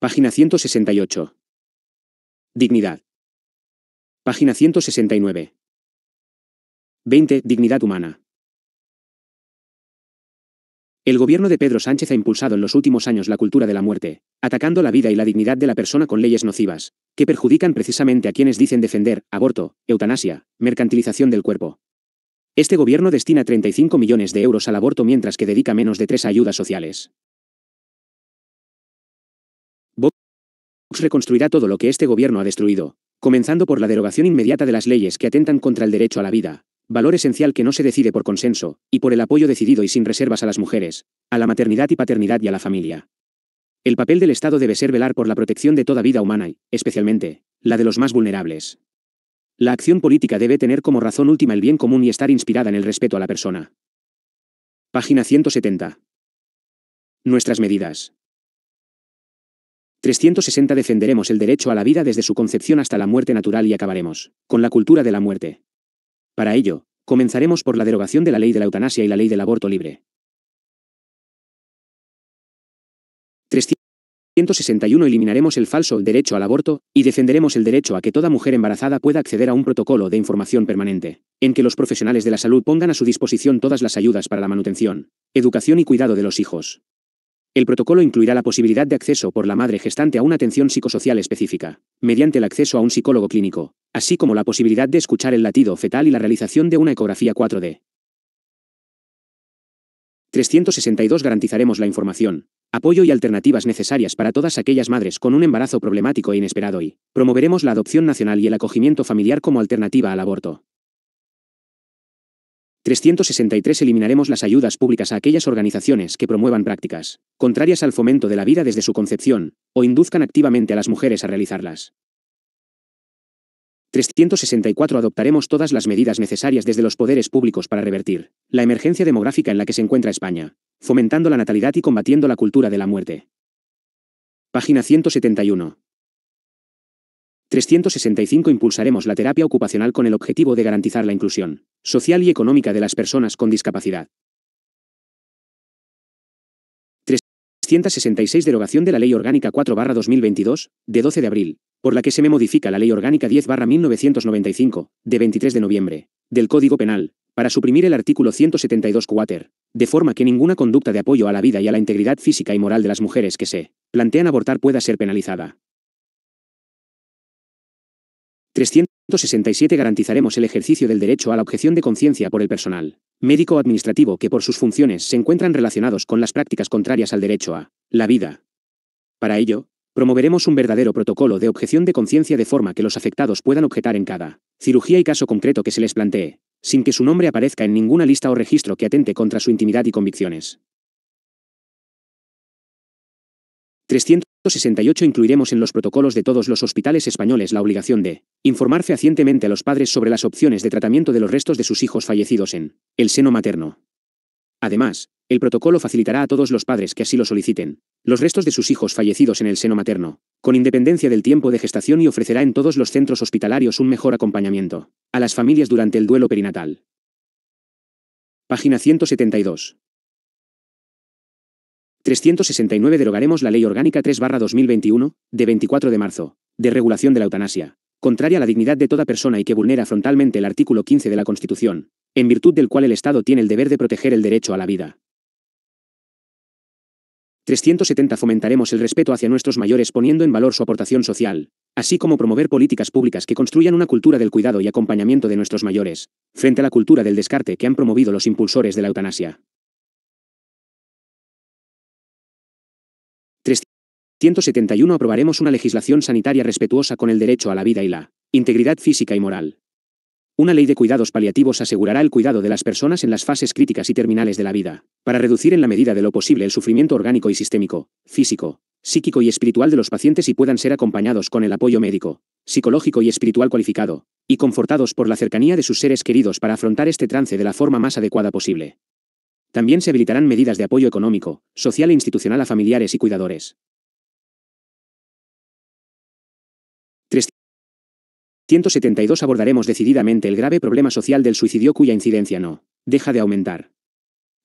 Página 168. Dignidad. Página 169. 20. Dignidad humana. El gobierno de Pedro Sánchez ha impulsado en los últimos años la cultura de la muerte, atacando la vida y la dignidad de la persona con leyes nocivas, que perjudican precisamente a quienes dicen defender aborto, eutanasia, mercantilización del cuerpo. Este gobierno destina 35 millones de euros al aborto mientras que dedica menos de tres ayudas sociales. reconstruirá todo lo que este gobierno ha destruido, comenzando por la derogación inmediata de las leyes que atentan contra el derecho a la vida, valor esencial que no se decide por consenso, y por el apoyo decidido y sin reservas a las mujeres, a la maternidad y paternidad y a la familia. El papel del Estado debe ser velar por la protección de toda vida humana y, especialmente, la de los más vulnerables. La acción política debe tener como razón última el bien común y estar inspirada en el respeto a la persona. Página 170. Nuestras medidas. 360 defenderemos el derecho a la vida desde su concepción hasta la muerte natural y acabaremos con la cultura de la muerte. Para ello, comenzaremos por la derogación de la ley de la eutanasia y la ley del aborto libre. 361 Eliminaremos el falso derecho al aborto, y defenderemos el derecho a que toda mujer embarazada pueda acceder a un protocolo de información permanente, en que los profesionales de la salud pongan a su disposición todas las ayudas para la manutención, educación y cuidado de los hijos, el protocolo incluirá la posibilidad de acceso por la madre gestante a una atención psicosocial específica, mediante el acceso a un psicólogo clínico, así como la posibilidad de escuchar el latido fetal y la realización de una ecografía 4D. 362 Garantizaremos la información, apoyo y alternativas necesarias para todas aquellas madres con un embarazo problemático e inesperado y promoveremos la adopción nacional y el acogimiento familiar como alternativa al aborto. 363 Eliminaremos las ayudas públicas a aquellas organizaciones que promuevan prácticas, contrarias al fomento de la vida desde su concepción, o induzcan activamente a las mujeres a realizarlas. 364 Adoptaremos todas las medidas necesarias desde los poderes públicos para revertir la emergencia demográfica en la que se encuentra España, fomentando la natalidad y combatiendo la cultura de la muerte. Página 171. 365 impulsaremos la terapia ocupacional con el objetivo de garantizar la inclusión social y económica de las personas con discapacidad. 366 Derogación de la Ley Orgánica 4-2022, de 12 de abril, por la que se me modifica la Ley Orgánica 10-1995, de 23 de noviembre, del Código Penal, para suprimir el artículo 172 quater, de forma que ninguna conducta de apoyo a la vida y a la integridad física y moral de las mujeres que se plantean abortar pueda ser penalizada. 367 garantizaremos el ejercicio del derecho a la objeción de conciencia por el personal médico administrativo que por sus funciones se encuentran relacionados con las prácticas contrarias al derecho a la vida. Para ello, promoveremos un verdadero protocolo de objeción de conciencia de forma que los afectados puedan objetar en cada cirugía y caso concreto que se les plantee, sin que su nombre aparezca en ninguna lista o registro que atente contra su intimidad y convicciones. 300 168. incluiremos en los protocolos de todos los hospitales españoles la obligación de informar fehacientemente a los padres sobre las opciones de tratamiento de los restos de sus hijos fallecidos en el seno materno. Además, el protocolo facilitará a todos los padres que así lo soliciten los restos de sus hijos fallecidos en el seno materno, con independencia del tiempo de gestación y ofrecerá en todos los centros hospitalarios un mejor acompañamiento a las familias durante el duelo perinatal. Página 172. 369 derogaremos la Ley Orgánica 3-2021, de 24 de marzo, de regulación de la eutanasia, contraria a la dignidad de toda persona y que vulnera frontalmente el artículo 15 de la Constitución, en virtud del cual el Estado tiene el deber de proteger el derecho a la vida. 370 Fomentaremos el respeto hacia nuestros mayores poniendo en valor su aportación social, así como promover políticas públicas que construyan una cultura del cuidado y acompañamiento de nuestros mayores, frente a la cultura del descarte que han promovido los impulsores de la eutanasia. 171 aprobaremos una legislación sanitaria respetuosa con el derecho a la vida y la integridad física y moral. Una ley de cuidados paliativos asegurará el cuidado de las personas en las fases críticas y terminales de la vida, para reducir en la medida de lo posible el sufrimiento orgánico y sistémico, físico, psíquico y espiritual de los pacientes y puedan ser acompañados con el apoyo médico, psicológico y espiritual cualificado, y confortados por la cercanía de sus seres queridos para afrontar este trance de la forma más adecuada posible. También se habilitarán medidas de apoyo económico, social e institucional a familiares y cuidadores, 172 abordaremos decididamente el grave problema social del suicidio cuya incidencia no deja de aumentar.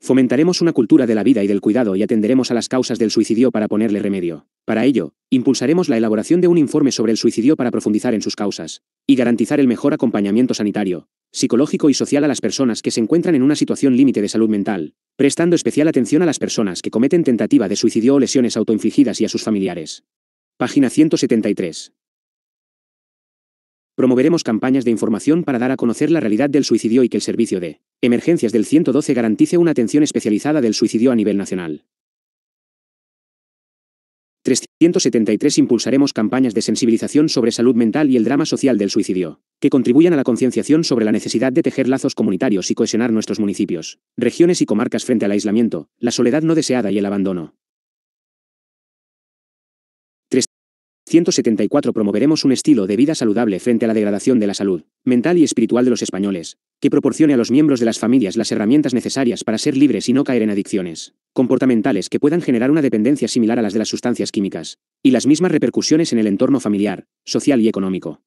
Fomentaremos una cultura de la vida y del cuidado y atenderemos a las causas del suicidio para ponerle remedio. Para ello, impulsaremos la elaboración de un informe sobre el suicidio para profundizar en sus causas y garantizar el mejor acompañamiento sanitario, psicológico y social a las personas que se encuentran en una situación límite de salud mental, prestando especial atención a las personas que cometen tentativa de suicidio o lesiones autoinfligidas y a sus familiares. Página 173 promoveremos campañas de información para dar a conocer la realidad del suicidio y que el servicio de emergencias del 112 garantice una atención especializada del suicidio a nivel nacional. 373 Impulsaremos campañas de sensibilización sobre salud mental y el drama social del suicidio, que contribuyan a la concienciación sobre la necesidad de tejer lazos comunitarios y cohesionar nuestros municipios, regiones y comarcas frente al aislamiento, la soledad no deseada y el abandono. 174 Promoveremos un estilo de vida saludable frente a la degradación de la salud, mental y espiritual de los españoles, que proporcione a los miembros de las familias las herramientas necesarias para ser libres y no caer en adicciones, comportamentales que puedan generar una dependencia similar a las de las sustancias químicas, y las mismas repercusiones en el entorno familiar, social y económico.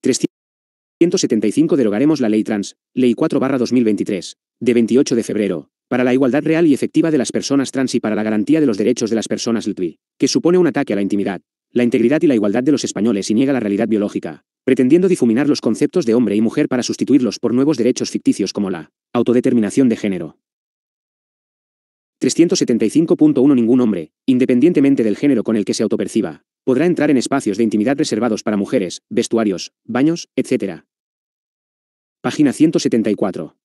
375 Derogaremos la Ley Trans, Ley 4-2023, de 28 de febrero para la igualdad real y efectiva de las personas trans y para la garantía de los derechos de las personas LGTBI, que supone un ataque a la intimidad, la integridad y la igualdad de los españoles y niega la realidad biológica, pretendiendo difuminar los conceptos de hombre y mujer para sustituirlos por nuevos derechos ficticios como la autodeterminación de género. 375.1 Ningún hombre, independientemente del género con el que se autoperciba, podrá entrar en espacios de intimidad reservados para mujeres, vestuarios, baños, etc. Página 174.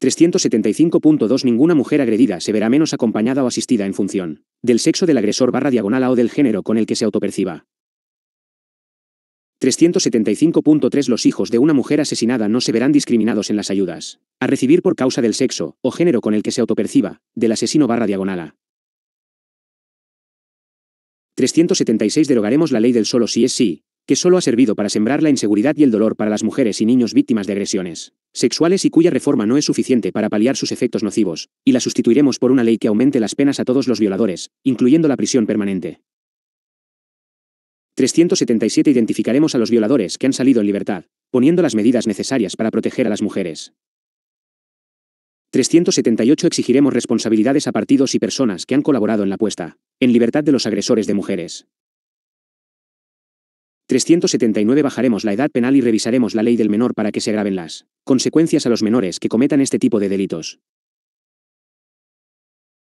375.2 Ninguna mujer agredida se verá menos acompañada o asistida en función del sexo del agresor barra diagonal o del género con el que se autoperciba. 375.3 Los hijos de una mujer asesinada no se verán discriminados en las ayudas a recibir por causa del sexo o género con el que se autoperciba del asesino barra diagonal 376 Derogaremos la ley del solo si es sí, que solo ha servido para sembrar la inseguridad y el dolor para las mujeres y niños víctimas de agresiones sexuales y cuya reforma no es suficiente para paliar sus efectos nocivos, y la sustituiremos por una ley que aumente las penas a todos los violadores, incluyendo la prisión permanente. 377 Identificaremos a los violadores que han salido en libertad, poniendo las medidas necesarias para proteger a las mujeres. 378 Exigiremos responsabilidades a partidos y personas que han colaborado en la puesta en libertad de los agresores de mujeres. 379 Bajaremos la edad penal y revisaremos la ley del menor para que se agraven las consecuencias a los menores que cometan este tipo de delitos.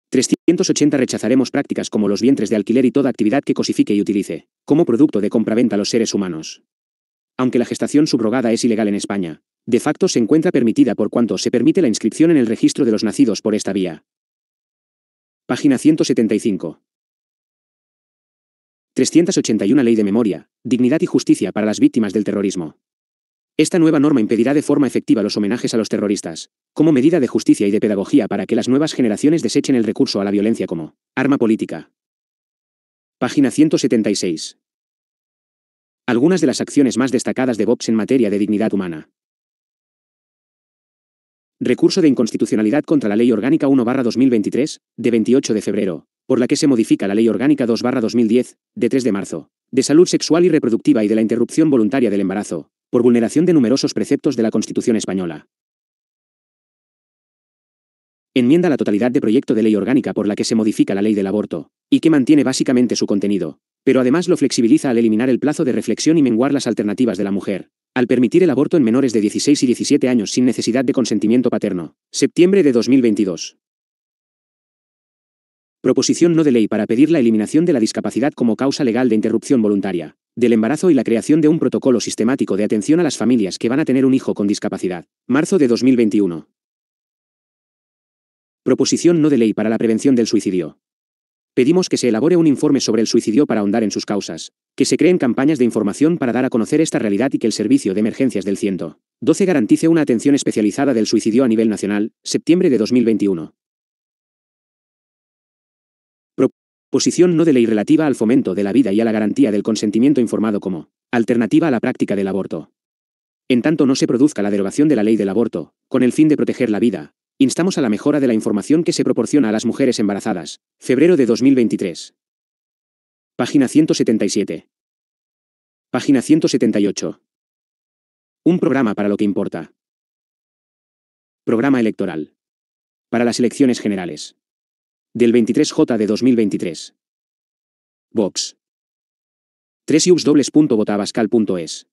380 Rechazaremos prácticas como los vientres de alquiler y toda actividad que cosifique y utilice, como producto de compraventa a los seres humanos. Aunque la gestación subrogada es ilegal en España, de facto se encuentra permitida por cuanto se permite la inscripción en el registro de los nacidos por esta vía. Página 175. 381 Ley de Memoria, Dignidad y Justicia para las Víctimas del Terrorismo. Esta nueva norma impedirá de forma efectiva los homenajes a los terroristas, como medida de justicia y de pedagogía para que las nuevas generaciones desechen el recurso a la violencia como arma política. Página 176. Algunas de las acciones más destacadas de Vox en materia de dignidad humana. Recurso de inconstitucionalidad contra la Ley Orgánica 1-2023, de 28 de febrero, por la que se modifica la Ley Orgánica 2-2010, de 3 de marzo, de salud sexual y reproductiva y de la interrupción voluntaria del embarazo, por vulneración de numerosos preceptos de la Constitución española. Enmienda la totalidad de proyecto de ley orgánica por la que se modifica la ley del aborto, y que mantiene básicamente su contenido, pero además lo flexibiliza al eliminar el plazo de reflexión y menguar las alternativas de la mujer, al permitir el aborto en menores de 16 y 17 años sin necesidad de consentimiento paterno. Septiembre de 2022. Proposición no de ley para pedir la eliminación de la discapacidad como causa legal de interrupción voluntaria, del embarazo y la creación de un protocolo sistemático de atención a las familias que van a tener un hijo con discapacidad. Marzo de 2021. Proposición no de ley para la prevención del suicidio, Pedimos que se elabore un informe sobre el suicidio para ahondar en sus causas, que se creen campañas de información para dar a conocer esta realidad y que el Servicio de Emergencias del 112 garantice una atención especializada del suicidio a nivel nacional, septiembre de 2021. Proposición no de ley relativa al fomento de la vida y a la garantía del consentimiento informado como alternativa a la práctica del aborto. En tanto no se produzca la derogación de la ley del aborto, con el fin de proteger la vida, Instamos a la mejora de la información que se proporciona a las mujeres embarazadas. Febrero de 2023. Página 177. Página 178. Un programa para lo que importa. Programa electoral. Para las elecciones generales. Del 23J de 2023. Vox. 3 dobles